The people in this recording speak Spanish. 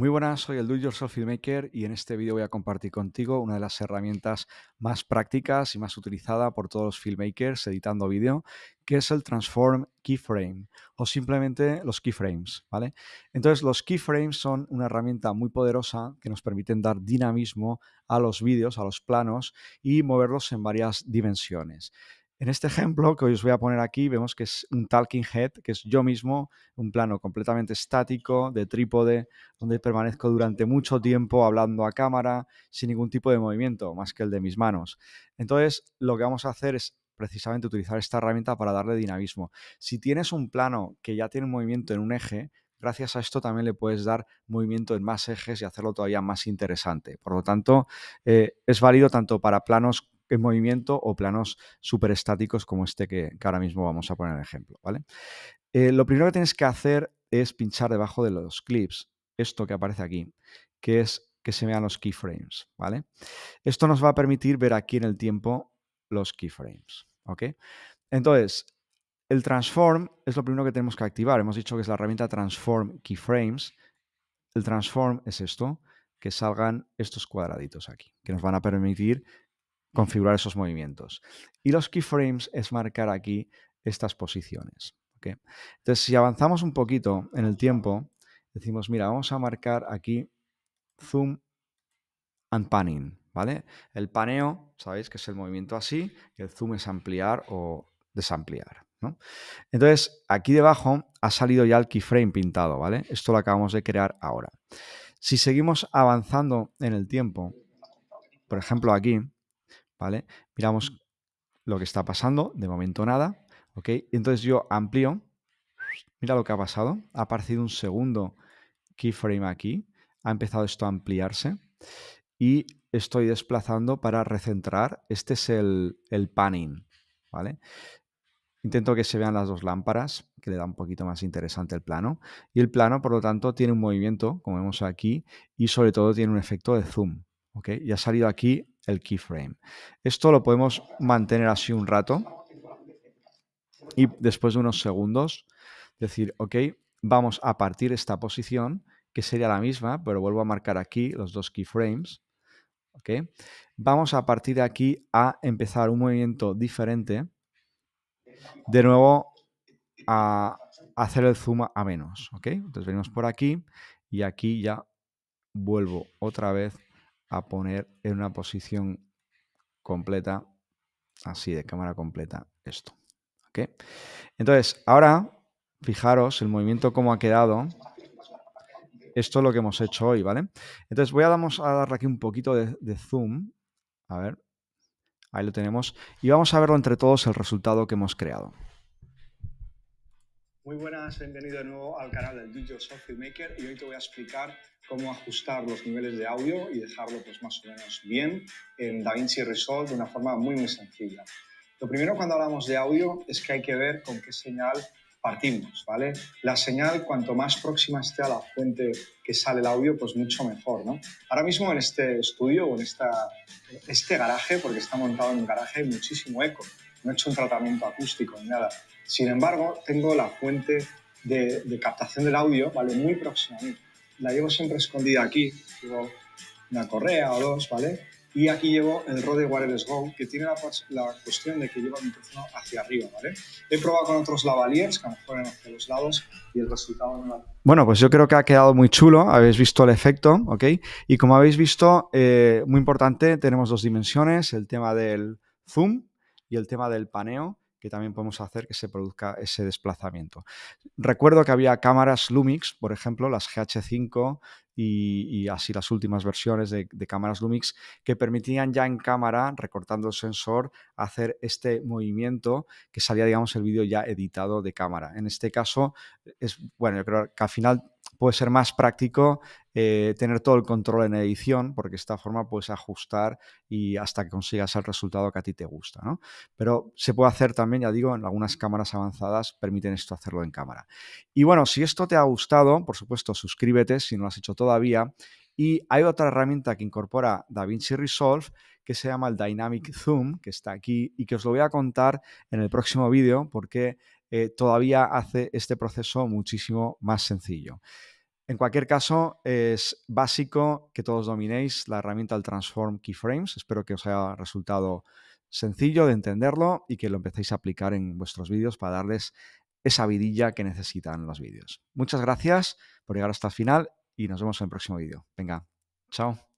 Muy buenas, soy el Do Yourself Filmmaker y en este vídeo voy a compartir contigo una de las herramientas más prácticas y más utilizada por todos los filmmakers editando vídeo, que es el Transform Keyframe o simplemente los keyframes, ¿vale? Entonces, los keyframes son una herramienta muy poderosa que nos permiten dar dinamismo a los vídeos, a los planos y moverlos en varias dimensiones. En este ejemplo que os voy a poner aquí, vemos que es un talking head, que es yo mismo, un plano completamente estático, de trípode, donde permanezco durante mucho tiempo hablando a cámara, sin ningún tipo de movimiento, más que el de mis manos. Entonces, lo que vamos a hacer es precisamente utilizar esta herramienta para darle dinamismo. Si tienes un plano que ya tiene movimiento en un eje, gracias a esto también le puedes dar movimiento en más ejes y hacerlo todavía más interesante. Por lo tanto, eh, es válido tanto para planos en movimiento o planos súper estáticos como este que, ahora mismo vamos a poner en ejemplo, ¿vale? Eh, lo primero que tienes que hacer es pinchar debajo de los clips, esto que aparece aquí, que es que se vean los keyframes, ¿vale? Esto nos va a permitir ver aquí en el tiempo los keyframes, ¿ok? Entonces, el transform es lo primero que tenemos que activar. Hemos dicho que es la herramienta transform keyframes. El transform es esto, que salgan estos cuadraditos aquí, que nos van a permitir configurar esos movimientos. Y los keyframes es marcar aquí estas posiciones. ¿okay? Entonces, si avanzamos un poquito en el tiempo, decimos, mira, vamos a marcar aquí zoom and panning. ¿Vale? El paneo, sabéis que es el movimiento así, el zoom es ampliar o desampliar. ¿no? Entonces, aquí debajo ha salido ya el keyframe pintado, ¿vale? Esto lo acabamos de crear ahora. Si seguimos avanzando en el tiempo, por ejemplo aquí, Miramos lo que está pasando, de momento nada, ¿ok? Entonces yo amplío, mira lo que ha pasado, ha aparecido un segundo keyframe aquí, ha empezado esto a ampliarse y estoy desplazando para recentrar, este es el, panning, ¿vale? Intento que se vean las dos lámparas, que le da un poquito más interesante el plano. Y el plano, por lo tanto, tiene un movimiento, como vemos aquí, y sobre todo tiene un efecto de zoom. Y ha salido aquí el keyframe. Esto lo podemos mantener así un rato y después de unos segundos decir, ok, vamos a partir esta posición que sería la misma, pero vuelvo a marcar aquí los dos keyframes. ok, Vamos a partir de aquí a empezar un movimiento diferente. De nuevo, a hacer el zoom a menos. ok Entonces venimos por aquí y aquí ya vuelvo otra vez a poner en una posición completa, así de cámara completa, esto. ¿Okay? Entonces, ahora, fijaros el movimiento como ha quedado. Esto es lo que hemos hecho hoy, ¿vale? Entonces, voy a, vamos a darle aquí un poquito de, de zoom. A ver, ahí lo tenemos. Y vamos a verlo entre todos el resultado que hemos creado. Muy buenas, bienvenido de nuevo al canal del DJ Software Maker y hoy te voy a explicar cómo ajustar los niveles de audio y dejarlo pues más o menos bien en DaVinci Resolve de una forma muy muy sencilla. Lo primero cuando hablamos de audio es que hay que ver con qué señal partimos, ¿vale? La señal, cuanto más próxima esté a la fuente que sale el audio, pues mucho mejor, ¿no? Ahora mismo en este estudio o en esta, este garaje, porque está montado en un garaje, hay muchísimo eco no he hecho un tratamiento acústico ni nada. Sin embargo, tengo la fuente de, captación del audio, ¿vale? Muy próxima a mí. La llevo siempre escondida aquí, llevo una correa o dos, ¿vale? Y aquí llevo el Rode Wireless Go, que tiene la, cuestión de que lleva mi micrófono hacia arriba, ¿vale? He probado con otros lavaliers que a lo mejor hacia los lados y el resultado no... Bueno, pues yo creo que ha quedado muy chulo, habéis visto el efecto, ¿ok? Y como habéis visto, eh, muy importante, tenemos dos dimensiones, el tema del zoom, y el tema del paneo, que también podemos hacer que se produzca ese desplazamiento. Recuerdo que había cámaras Lumix, por ejemplo, las GH5 y, así las últimas versiones de, de, cámaras Lumix, que permitían ya en cámara, recortando el sensor, hacer este movimiento que salía, digamos, el vídeo ya editado de cámara. En este caso, es bueno, yo creo que al final puede ser más práctico eh, tener todo el control en edición, porque de esta forma puedes ajustar y hasta que consigas el resultado que a ti te gusta. ¿no? Pero se puede hacer también, ya digo, en algunas cámaras avanzadas permiten esto hacerlo en cámara. Y bueno, si esto te ha gustado, por supuesto, suscríbete si no lo has hecho todavía. Y hay otra herramienta que incorpora DaVinci Resolve que se llama el Dynamic Zoom, que está aquí y que os lo voy a contar en el próximo vídeo porque eh, todavía hace este proceso muchísimo más sencillo. En cualquier caso, es básico que todos dominéis la herramienta del Transform Keyframes. Espero que os haya resultado sencillo de entenderlo y que lo empecéis a aplicar en vuestros vídeos para darles esa vidilla que necesitan los vídeos. Muchas gracias por llegar hasta el final y nos vemos en el próximo vídeo. Venga, chao.